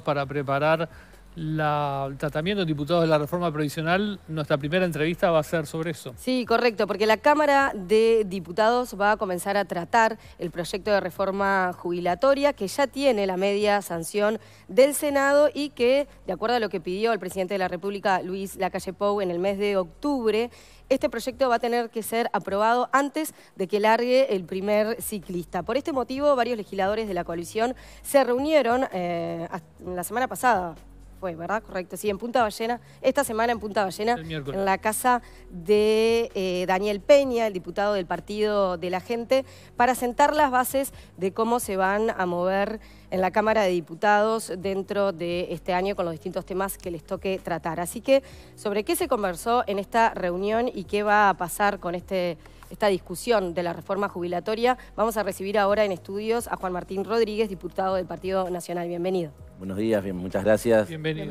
para preparar el tratamiento de diputados de la reforma provisional, nuestra primera entrevista va a ser sobre eso. Sí, correcto, porque la Cámara de Diputados va a comenzar a tratar el proyecto de reforma jubilatoria que ya tiene la media sanción del Senado y que, de acuerdo a lo que pidió el presidente de la República, Luis Lacalle Pou, en el mes de octubre, este proyecto va a tener que ser aprobado antes de que largue el primer ciclista. Por este motivo, varios legisladores de la coalición se reunieron eh, la semana pasada, pues, ¿verdad? Correcto. Sí, en Punta Ballena, esta semana en Punta Ballena, en la casa de eh, Daniel Peña, el diputado del Partido de la Gente, para sentar las bases de cómo se van a mover en la Cámara de Diputados dentro de este año con los distintos temas que les toque tratar. Así que, ¿sobre qué se conversó en esta reunión y qué va a pasar con este esta discusión de la reforma jubilatoria. Vamos a recibir ahora en estudios a Juan Martín Rodríguez, diputado del Partido Nacional. Bienvenido. Buenos días, bien, muchas gracias. Bienvenido.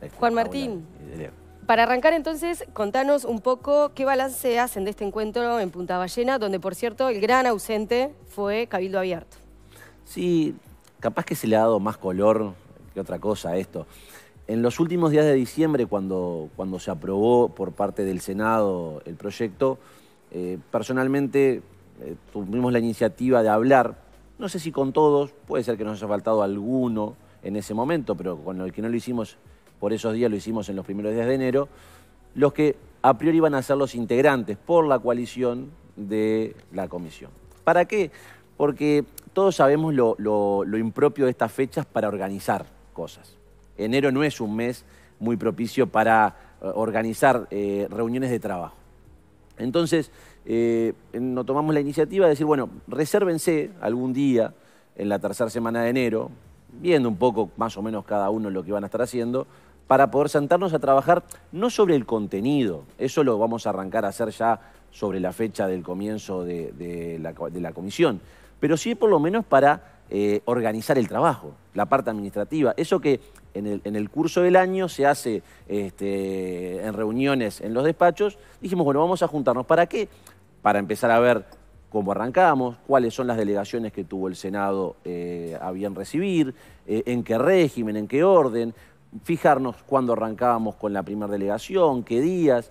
Este, Juan Martín. Para arrancar entonces, contanos un poco qué balance hacen de este encuentro en Punta Ballena, donde por cierto el gran ausente fue Cabildo Abierto. Sí, capaz que se le ha dado más color que otra cosa a esto. En los últimos días de diciembre, cuando, cuando se aprobó por parte del Senado el proyecto, eh, personalmente eh, tuvimos la iniciativa de hablar, no sé si con todos, puede ser que nos haya faltado alguno en ese momento, pero con el que no lo hicimos por esos días, lo hicimos en los primeros días de enero, los que a priori iban a ser los integrantes por la coalición de la comisión. ¿Para qué? Porque todos sabemos lo, lo, impropio de estas fechas para organizar cosas. Enero no es un mes muy propicio para eh, organizar reuniones de trabajo. Entonces, eh, nos tomamos la iniciativa de decir, bueno, resérvense algún día en la tercera semana de enero, viendo un poco más o menos cada uno lo que van a estar haciendo, para poder sentarnos a trabajar no sobre el contenido, eso lo vamos a arrancar a hacer ya sobre la fecha del comienzo de la comisión, pero sí por lo menos para eh, organizar el trabajo, la parte administrativa. Eso que en el, curso del año se hace este, en reuniones en los despachos, dijimos, bueno, vamos a juntarnos. ¿Para qué? Para empezar a ver cómo arrancamos, cuáles son las delegaciones que tuvo el Senado eh, a bien recibir, eh, en qué régimen, en qué orden, fijarnos cuándo arrancábamos con la primera delegación, qué días,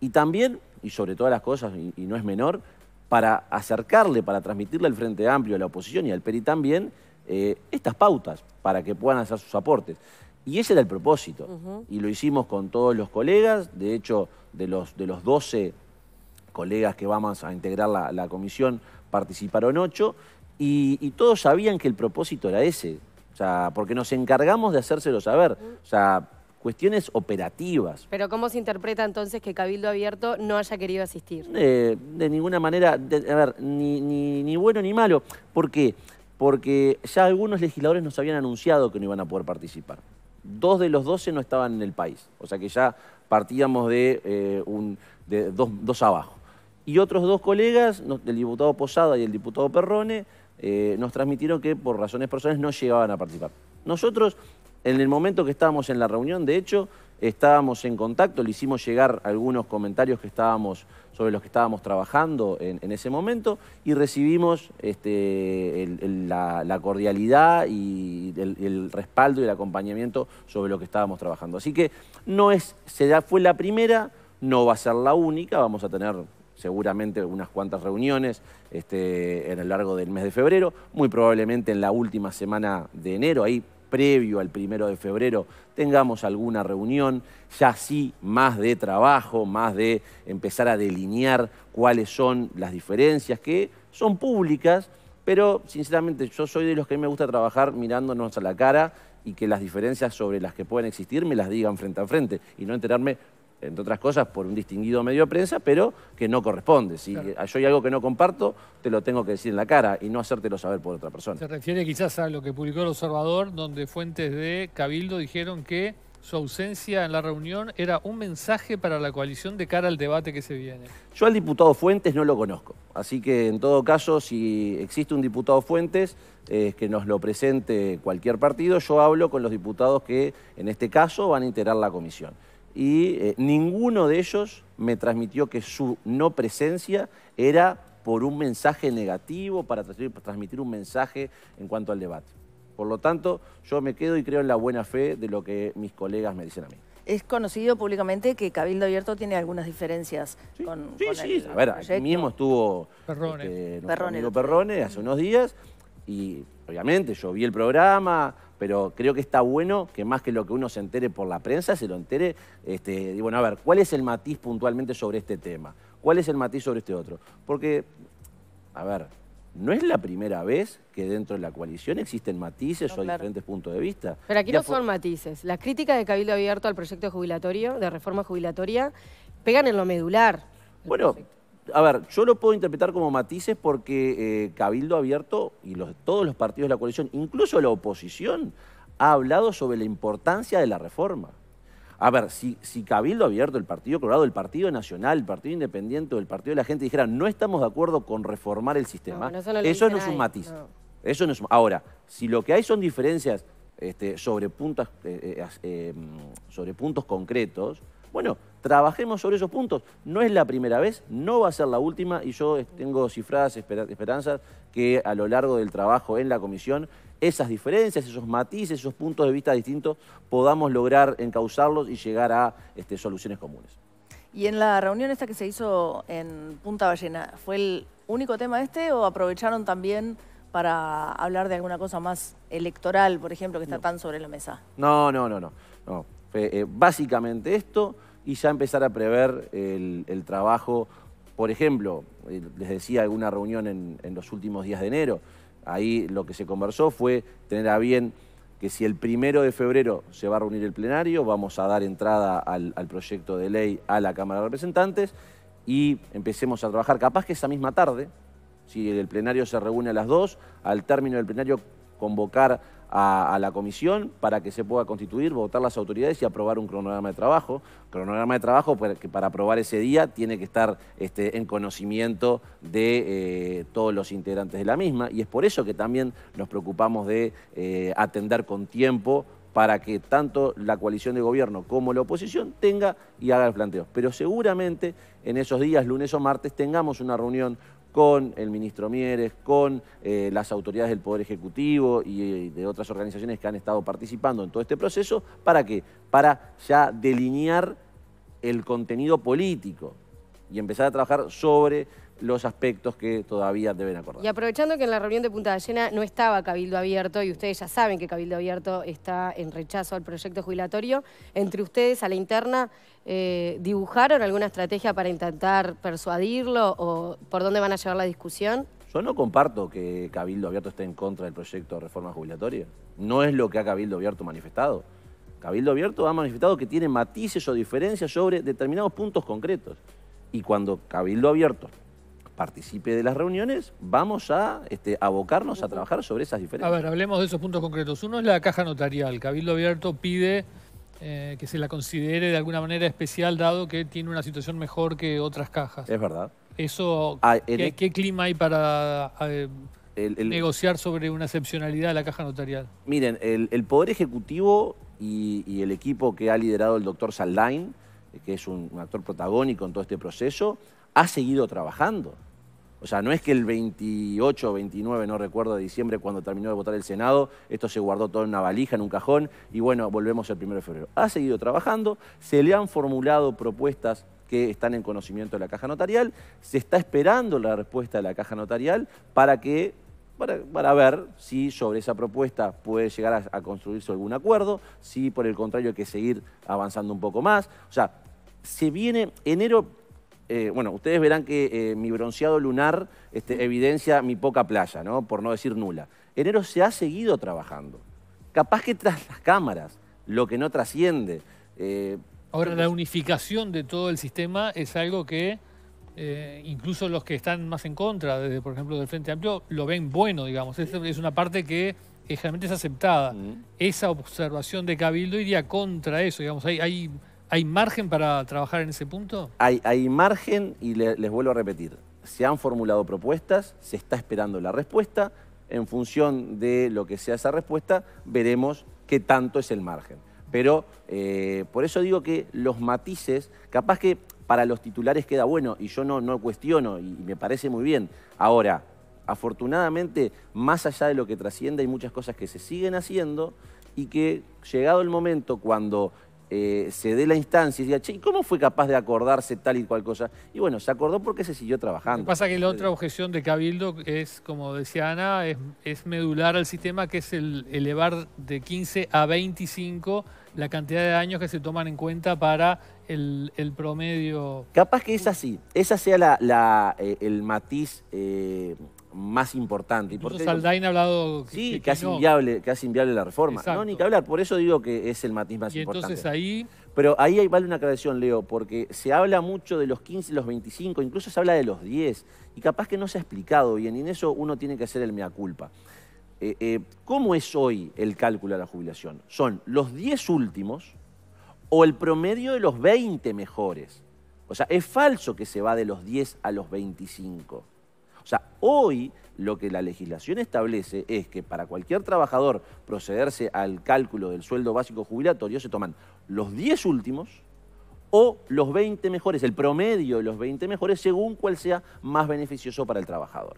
y también, y sobre todas las cosas, y no es menor, para acercarle, para transmitirle al Frente Amplio, a la oposición y al PERI también, eh, estas pautas para que puedan hacer sus aportes. Y ese era el propósito. Y lo hicimos con todos los colegas. De hecho, de los, de los 12 colegas que vamos a integrar la, comisión, participaron 8. Y, todos sabían que el propósito era ese. O sea, porque nos encargamos de hacérselo saber. O sea, cuestiones operativas. Pero ¿cómo se interpreta entonces que Cabildo Abierto no haya querido asistir? de ninguna manera, a ver, ni, bueno ni malo. ¿Por qué? Porque ya algunos legisladores nos habían anunciado que no iban a poder participar. Dos de los doce no estaban en el país, o sea que ya partíamos de, eh, un, de dos, abajo. Y otros dos colegas, el diputado Posada y el diputado Perrone, eh, nos transmitieron que por razones personales no llegaban a participar. Nosotros en el momento que estábamos en la reunión, de hecho, estábamos en contacto, le hicimos llegar algunos comentarios que estábamos, sobre los que estábamos trabajando en, ese momento y recibimos este, la, cordialidad y el, respaldo y el acompañamiento sobre lo que estábamos trabajando. Así que no es, se fue la primera, no va a ser la única, vamos a tener seguramente unas cuantas reuniones este, en el largo del mes de febrero, muy probablemente en la última semana de enero, ahí previo al primero de febrero tengamos alguna reunión, ya sí más de trabajo, más de empezar a delinear cuáles son las diferencias que son públicas, pero sinceramente yo soy de los que me gusta trabajar mirándonos a la cara y que las diferencias sobre las que pueden existir me las digan frente a frente y no enterarme entre otras cosas, por un distinguido medio de prensa, pero que no corresponde. Si yo hay algo que no comparto, te lo tengo que decir en la cara y no hacértelo saber por otra persona. Se refiere quizás a lo que publicó el Observador, donde fuentes de Cabildo dijeron que su ausencia en la reunión era un mensaje para la coalición de cara al debate que se viene. Yo al diputado Fuentes no lo conozco, así que en todo caso, si existe un diputado Fuentes, que nos lo presente cualquier partido, yo hablo con los diputados que en este caso van a integrar la comisión y eh, ninguno de ellos me transmitió que su no presencia era por un mensaje negativo, para transmitir un mensaje en cuanto al debate. Por lo tanto, yo me quedo y creo en la buena fe de lo que mis colegas me dicen a mí. Es conocido públicamente que Cabildo Abierto tiene algunas diferencias con, sí, sí. a ver, mismo estuvo este, Perrone. hace unos días y obviamente yo vi el programa, pero creo que está bueno que más que lo que uno se entere por la prensa, se lo entere, este, bueno, a ver, ¿cuál es el matiz puntualmente sobre este tema? ¿Cuál es el matiz sobre este otro? Porque, a ver, no es la primera vez que dentro de la coalición existen matices o hay diferentes puntos de vista. Pero aquí no son matices. Las críticas de Cabildo Abierto al proyecto jubilatorio, de reforma jubilatoria, pegan en lo medular. Bueno, a ver, yo lo puedo interpretar como matices porque eh, Cabildo Abierto y todos los partidos de la coalición, incluso la oposición, ha hablado sobre la importancia de la reforma. A ver, si, Cabildo Abierto, el Partido Colorado, el Partido Nacional, el Partido Independiente o el Partido de la Gente dijeran no estamos de acuerdo con reformar el sistema, eso no, es un matiz. Eso no ahora, si lo que hay son diferencias este, sobre, puntas, eh, eh, mm, sobre puntos concretos, bueno, trabajemos sobre esos puntos. No es la primera vez, no va a ser la última y yo tengo cifradas esperanzas que a lo largo del trabajo en la comisión esas diferencias, esos matices, esos puntos de vista distintos podamos lograr encauzarlos y llegar a este, soluciones comunes. Y en la reunión esta que se hizo en Punta Ballena, ¿fue el único tema este o aprovecharon también para hablar de alguna cosa más electoral, por ejemplo, que está tan sobre la mesa? no, no, no. no. Eh, básicamente esto y ya empezar a prever el, trabajo. Por ejemplo, eh, les decía alguna reunión en, los últimos días de enero, ahí lo que se conversó fue tener a bien que si el primero de febrero se va a reunir el plenario, vamos a dar entrada al, al, proyecto de ley a la Cámara de Representantes y empecemos a trabajar. Capaz que esa misma tarde, si el plenario se reúne a las dos al término del plenario convocar a, la comisión para que se pueda constituir, votar las autoridades y aprobar un cronograma de trabajo. Cronograma de trabajo que para aprobar ese día tiene que estar este, en conocimiento de eh, todos los integrantes de la misma y es por eso que también nos preocupamos de eh, atender con tiempo para que tanto la coalición de gobierno como la oposición tenga y haga el planteo. Pero seguramente en esos días, lunes o martes, tengamos una reunión con el ministro Mieres, con eh, las autoridades del Poder Ejecutivo y, eh, y de otras organizaciones que han estado participando en todo este proceso, ¿para qué? Para ya delinear el contenido político y empezar a trabajar sobre los aspectos que todavía deben acordar. Y aprovechando que en la reunión de Punta de Llena no estaba Cabildo Abierto, y ustedes ya saben que Cabildo Abierto está en rechazo al proyecto jubilatorio, entre ustedes a la interna, eh, ¿dibujaron alguna estrategia para intentar persuadirlo o por dónde van a llevar la discusión? Yo no comparto que Cabildo Abierto esté en contra del proyecto de reforma jubilatoria. No es lo que ha Cabildo Abierto manifestado. Cabildo Abierto ha manifestado que tiene matices o diferencias sobre determinados puntos concretos. Y cuando Cabildo Abierto participe de las reuniones, vamos a este, abocarnos a trabajar sobre esas diferencias. A ver, hablemos de esos puntos concretos. Uno es la caja notarial. Cabildo Abierto pide eh, que se la considere de alguna manera especial, dado que tiene una situación mejor que otras cajas. Es verdad. Eso, ah, e- ¿qué, clima hay para eh, negociar sobre una excepcionalidad de la caja notarial? Miren, el, Poder Ejecutivo y, el equipo que ha liderado el doctor Saldain, eh, que es un actor protagónico en todo este proceso, ha seguido trabajando. O sea, no es que el 28 o 29, no recuerdo, de diciembre, cuando terminó de votar el Senado, esto se guardó todo en una valija, en un cajón, y bueno, volvemos el 1 de febrero. Ha seguido trabajando, se le han formulado propuestas que están en conocimiento de la caja notarial, se está esperando la respuesta de la caja notarial para que para, ver si sobre esa propuesta puede llegar a, a, construirse algún acuerdo, si por el contrario hay que seguir avanzando un poco más. O sea, se viene enero, eh, bueno, ustedes verán que eh, mi bronceado lunar este, evidencia mi poca playa, ¿no? Por no decir nula. Enero se ha seguido trabajando. Capaz que tras las cámaras, lo que no trasciende. Eh, Ahora, la unificación de todo el sistema es algo que incluso los que están más en contra, desde por ejemplo del Frente Amplio, lo ven bueno, digamos. Es, una parte que realmente es aceptada. Esa observación de Cabildo iría contra eso, digamos. hay ¿Hay margen para trabajar en ese punto? Hay, margen y les vuelvo a repetir. Se han formulado propuestas, se está esperando la respuesta. En función de lo que sea esa respuesta, veremos qué tanto es el margen. Pero eh, por eso digo que los matices, capaz que para los titulares queda bueno y yo no, cuestiono y, y me parece muy bien. Ahora, afortunadamente, más allá de lo que trasciende, hay muchas cosas que se siguen haciendo y que llegado el momento cuando eh, se dé la instancia y diga, che, ¿cómo fue capaz de acordarse tal y cual cosa? Y bueno, se acordó porque se siguió trabajando. Lo que pasa que la otra objeción de Cabildo es, como decía Ana, es, medular al sistema, que es el elevar de 15 a 25 la cantidad de años que se toman en cuenta para el, promedio. Capaz que es así, esa sea eh, el matiz... Eh, más importante. Y porque Saldain ha hablado que, sí, que, hace inviable, la reforma. No, ni que hablar, por eso digo que es el matiz más importante. Entonces ahí... Pero ahí vale una aclaración, Leo, porque se habla mucho de los 15, los 25, incluso se habla de los 10, y capaz que no se ha explicado bien, y en eso uno tiene que hacer el mea culpa. Eh, eh, ¿Cómo es hoy el cálculo de la jubilación? ¿Son los 10 últimos o el promedio de los 20 mejores? O sea, es falso que se va de los 10 a los 25. O sea, hoy lo que la legislación establece es que para cualquier trabajador procederse al cálculo del sueldo básico jubilatorio se toman los 10 últimos o los 20 mejores, el promedio de los 20 mejores, según cuál sea más beneficioso para el trabajador.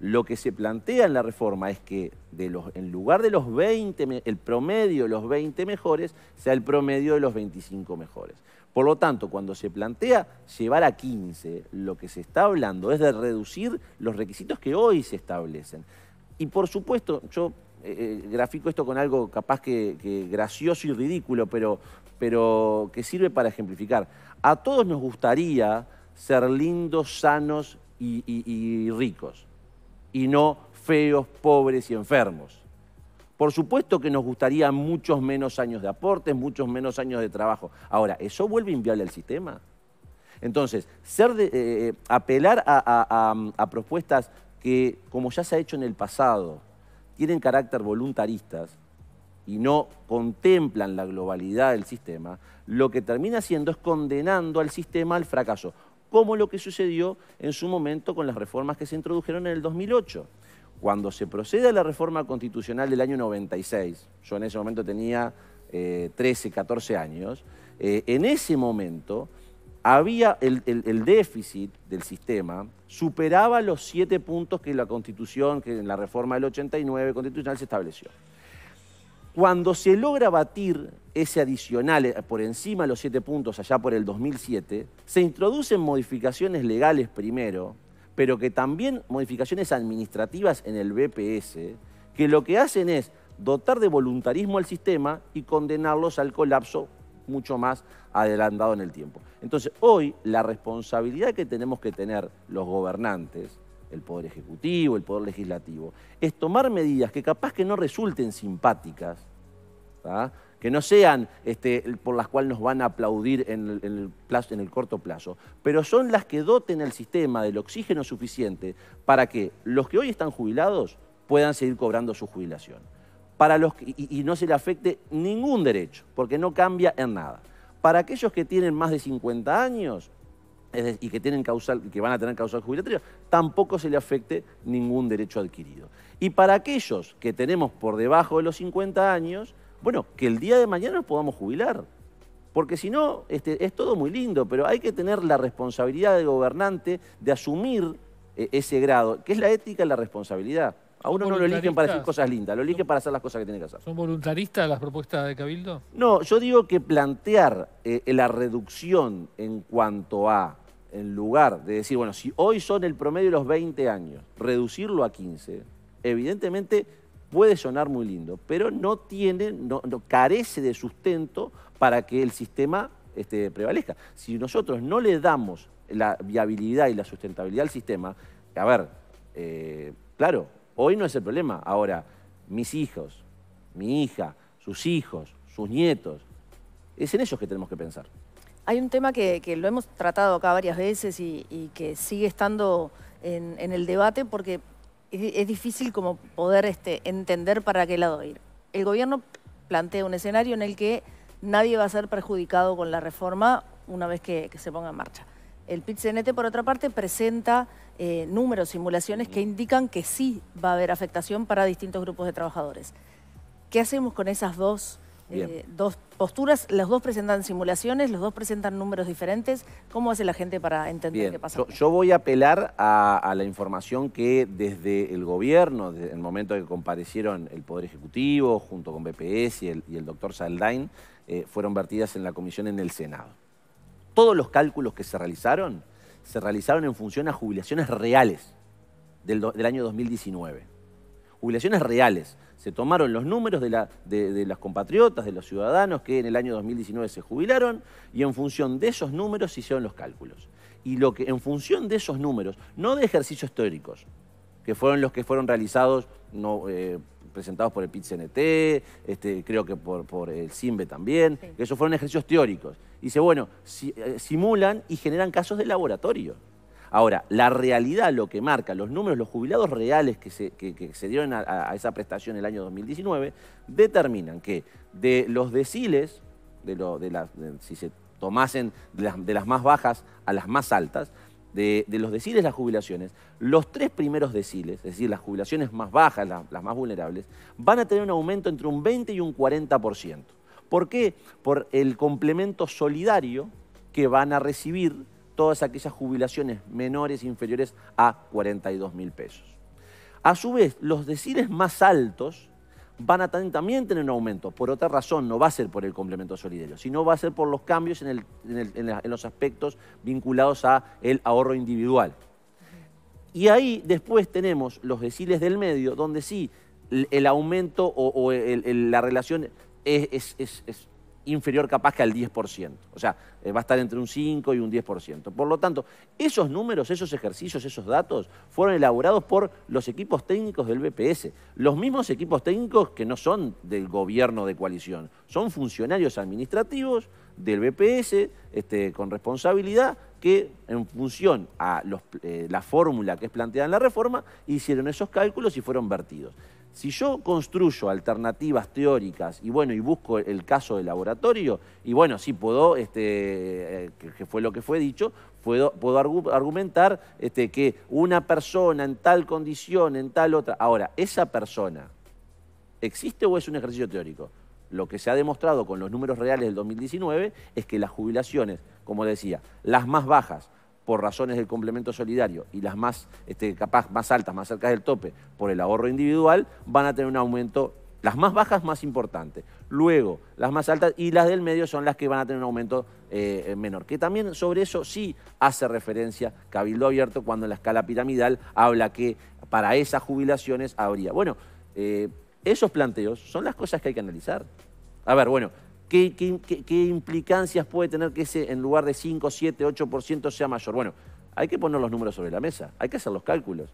Lo que se plantea en la reforma es que en lugar de los 20, el promedio de los 20 mejores, sea el promedio de los 25 mejores. Por lo tanto, cuando se plantea llevar a 15, lo que se está hablando es de reducir los requisitos que hoy se establecen. Y por supuesto, yo eh, eh, grafico esto con algo capaz que, gracioso y ridículo, pero, pero que sirve para ejemplificar. A todos nos gustaría ser lindos, sanos y ricos, y no feos, pobres y enfermos. Por supuesto que nos gustaría muchos menos años de aportes, muchos menos años de trabajo. Ahora, ¿eso vuelve inviable al sistema? Entonces, ser eh, eh, apelar a, a propuestas que, como ya se ha hecho en el pasado, tienen carácter voluntaristas, y no contemplan la globalidad del sistema, lo que termina haciendo es condenando al sistema al fracaso, como lo que sucedió en su momento con las reformas que se introdujeron en el 2008. Cuando se procede a la reforma constitucional del año 96, yo en ese momento tenía 13, eh, 14 años, eh, en ese momento había el, déficit del sistema superaba los siete puntos que la Constitución, que en la reforma del 89 constitucional se estableció. Cuando se logra batir ese adicional eh, por encima de los siete puntos allá por el 2007, se introducen modificaciones legales primero, pero que también modificaciones administrativas en el BPS, que lo que hacen es dotar de voluntarismo al sistema y condenarlos al colapso mucho más adelantado en el tiempo. Entonces, hoy la responsabilidad que tenemos que tener los gobernantes, el Poder Ejecutivo, el Poder Legislativo, es tomar medidas que capaz que no resulten simpáticas, que no sean este, por las cuales nos van a aplaudir en el, corto plazo, pero son las que doten al sistema del oxígeno suficiente para que los que hoy están jubilados puedan seguir cobrando su jubilación. Para los y, no se le afecte ningún derecho, porque no cambia en nada. Para aquellos que tienen más de 50 años y que, tienen que van a tener causas jubilatoria, tampoco se le afecte ningún derecho adquirido. Y para aquellos que tenemos por debajo de los 50 años, bueno, que el día de mañana nos podamos jubilar. Porque si no, este, es todo muy lindo, pero hay que tener la responsabilidad de gobernante de asumir eh, ese grado, que es la ética y la responsabilidad. A uno no lo eligen para decir cosas lindas, lo eligen para hacer las cosas que tiene que hacer. ¿Son voluntaristas las propuestas de Cabildo? No, yo digo que plantear eh, la reducción en cuanto a, en lugar de decir, bueno, si hoy son el promedio de los 20 años, reducirlo a 15, evidentemente puede sonar muy lindo, pero no tiene, no, carece de sustento para que el sistema este, prevalezca. Si nosotros no le damos la viabilidad y la sustentabilidad al sistema, a ver, eh, claro, hoy no es el problema. Ahora, mis hijos, mi hija, sus hijos, sus nietos, es en ellos que tenemos que pensar. Hay un tema que, lo hemos tratado acá varias veces y, que sigue estando en, en el debate porque es, difícil como poder este, entender para qué lado ir. El gobierno plantea un escenario en el que nadie va a ser perjudicado con la reforma una vez que, se ponga en marcha. El pit por otra parte, presenta eh, números, simulaciones que indican que sí va a haber afectación para distintos grupos de trabajadores. ¿Qué hacemos con esas dos eh, dos posturas, las dos presentan simulaciones, los dos presentan números diferentes. ¿Cómo hace la gente para entender qué pasa? Yo, voy a apelar a, la información que desde el gobierno, desde el momento que comparecieron el Poder Ejecutivo, junto con BPS y el, doctor Saldain, eh, fueron vertidas en la comisión en el Senado. Todos los cálculos que se realizaron, se realizaron en función a jubilaciones reales del año 2019. Jubilaciones reales se tomaron los números de, la, de, las compatriotas, de los ciudadanos que en el año 2019 se jubilaron y en función de esos números se hicieron los cálculos. Y lo que, en función de esos números, no de ejercicios teóricos, que fueron los que fueron realizados, no, eh, presentados por el PIT-CNT, este, creo que por, el CIMBE también, que esos fueron ejercicios teóricos. dice, bueno, eh, simulan y generan casos de laboratorio. Ahora, la realidad, lo que marca, los números, los jubilados reales que se, dieron a, esa prestación en el año 2019, determinan que de los deciles, de, si se tomasen de las, más bajas a las más altas, de, los deciles las jubilaciones, los tres primeros deciles, es decir, las jubilaciones más bajas, las más vulnerables, van a tener un aumento entre un 20 y un 40%. ¿Por qué? Por el complemento solidario que van a recibir todas aquellas jubilaciones menores inferiores a 42 mil pesos. A su vez, los deciles más altos van a también tener un aumento. Por otra razón, no va a ser por el complemento solidario, sino va a ser por los cambios en, los aspectos vinculados al ahorro individual. Y ahí después tenemos los deciles del medio, donde sí el, aumento o, la relación es inferior capaz que al 10%. O sea, eh, va a estar entre un 5 y un 10%. Por lo tanto, esos números, esos ejercicios, esos datos fueron elaborados por los equipos técnicos del BPS. Los mismos equipos técnicos que no son del gobierno de coalición, son funcionarios administrativos del BPS este, con responsabilidad que en función a eh, la fórmula que es planteada en la reforma hicieron esos cálculos y fueron vertidos. Si yo construyo alternativas teóricas y bueno, y busco el caso de laboratorio, y bueno, sí puedo, este, eh, que fue lo que fue dicho, puedo, puedo argumentar este, que una persona en tal condición, en tal otra. Ahora, ¿esa persona existe o es un ejercicio teórico? Lo que se ha demostrado con los números reales del 2019 es que las jubilaciones, como decía, las más bajas, por razones del complemento solidario y las más, este, capaz, más altas, más cerca del tope, por el ahorro individual, van a tener un aumento las más bajas más importantes, luego las más altas y las del medio son las que van a tener un aumento eh, menor. Que también sobre eso sí hace referencia Cabildo Abierto cuando en la escala piramidal habla que para esas jubilaciones habría. Bueno, eh, esos planteos son las cosas que hay que analizar. A ver, bueno, ¿Qué, implicancias puede tener que ese en lugar de 5, 7, 8% sea mayor? Bueno, hay que poner los números sobre la mesa, hay que hacer los cálculos.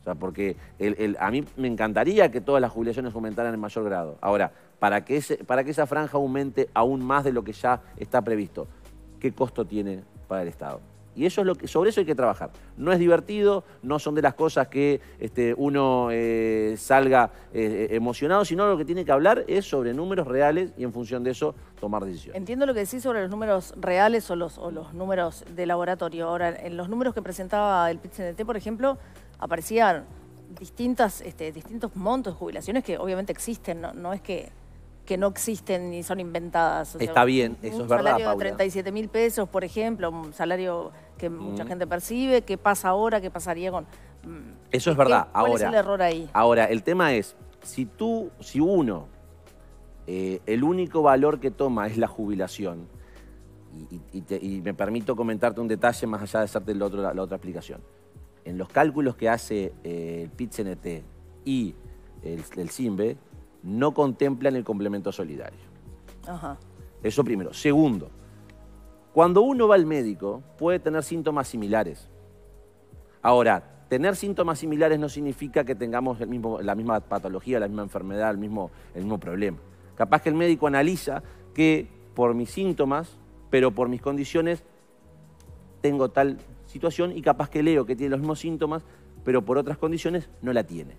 O sea, porque el, a mí me encantaría que todas las jubilaciones aumentaran en mayor grado. Ahora, para que, ese, para que esa franja aumente aún más de lo que ya está previsto, ¿qué costo tiene para el Estado? Y eso es lo que, sobre eso hay que trabajar. No es divertido, no son de las cosas que este, uno eh, salga eh, eh, emocionado, sino lo que tiene que hablar es sobre números reales y en función de eso tomar decisiones. Entiendo lo que decís sobre los números reales o los, los números de laboratorio. Ahora, en los números que presentaba el PIT-CNT, por ejemplo, aparecían distintas, este, distintos montos de jubilaciones que obviamente existen, no, es que que no existen ni son inventadas. Está bien, eso es verdad. Un salario de 37 mil pesos, por ejemplo, un salario que mucha mm. gente percibe, qué pasa ahora, qué pasaría con... Mm, Eso es verdad. ahora, el error ahí? Ahora, el tema es, si tú, si uno, eh, el único valor que toma es la jubilación, y, me permito comentarte un detalle más allá de hacerte la, otra explicación. En los cálculos que hace eh, el pit y el, el, CIMBE, no contemplan el complemento solidario. Ajá. Eso primero. Segundo, cuando uno va al médico, puede tener síntomas similares. Ahora, tener síntomas similares no significa que tengamos la misma patología, la misma enfermedad, el mismo, problema. Capaz que el médico analiza que por mis síntomas, pero por mis condiciones, tengo tal situación y capaz que leo que tiene los mismos síntomas, pero por otras condiciones no la tiene.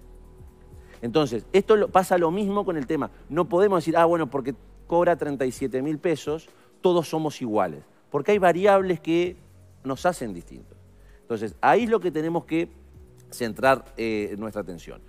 Entonces, esto pasa lo mismo con el tema. No podemos decir, ah, bueno, porque cobra 37 mil pesos, todos somos iguales porque hay variables que nos hacen distintos. Entonces, ahí es lo que tenemos que centrar eh, nuestra atención.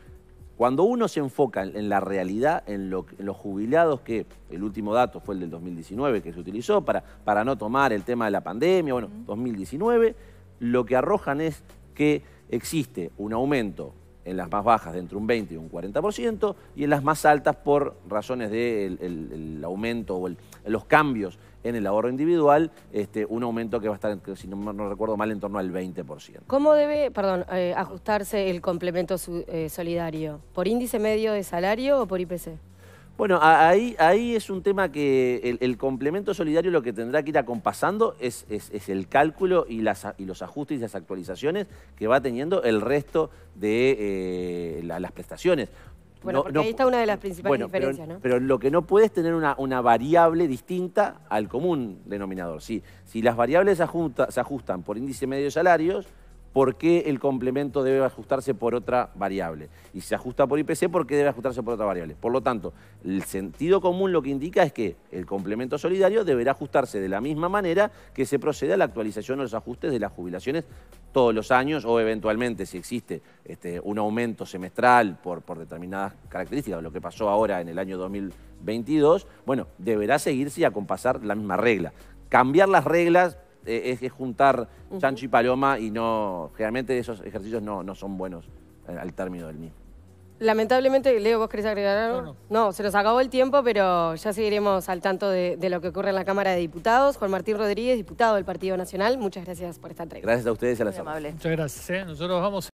Cuando uno se enfoca en, la realidad, en, los jubilados, que el último dato fue el del 2019 que se utilizó para, para no tomar el tema de la pandemia, bueno, 2019, lo que arrojan es que existe un aumento en las más bajas entre un 20 y un 40% y en las más altas por razones del aumento o los cambios en el ahorro individual, este, un aumento que va a estar, si no, recuerdo mal, en torno al 20%. ¿Cómo debe, perdón, eh, ajustarse el complemento eh, solidario? ¿Por índice medio de salario o por IPC? Bueno, ahí, ahí es un tema que el, complemento solidario lo que tendrá que ir acompasando es, es, el cálculo y, las, y los ajustes y las actualizaciones que va teniendo el resto de eh, las prestaciones. Bueno, ahí está una de las principales diferencias, pero, ¿no? Pero lo que no puede es tener una, variable distinta al común denominador. Si, si las variables se, ajustan por índice medio de salarios, ¿por qué el complemento debe ajustarse por otra variable? Y si se ajusta por IPC, ¿por qué debe ajustarse por otra variable? Por lo tanto, el sentido común lo que indica es que el complemento solidario deberá ajustarse de la misma manera que se procede a la actualización o los ajustes de las jubilaciones todos los años o eventualmente si existe este, un aumento semestral por, por determinadas características, lo que pasó ahora en el año 2022, bueno, deberá seguirse y acompasar la misma regla. Cambiar las reglas eh, es, juntar chancho y paloma y no, generalmente esos ejercicios no, no son buenos eh, al término del mismo lamentablemente, Leo, ¿vos querés agregar algo? No, se nos acabó el tiempo, pero ya seguiremos al tanto de, lo que ocurre en la Cámara de Diputados. Juan Martín Rodríguez, diputado del Partido Nacional, muchas gracias por esta entrevista. Gracias a ustedes y a las amables. Muchas gracias. ¿eh? Nosotros vamos.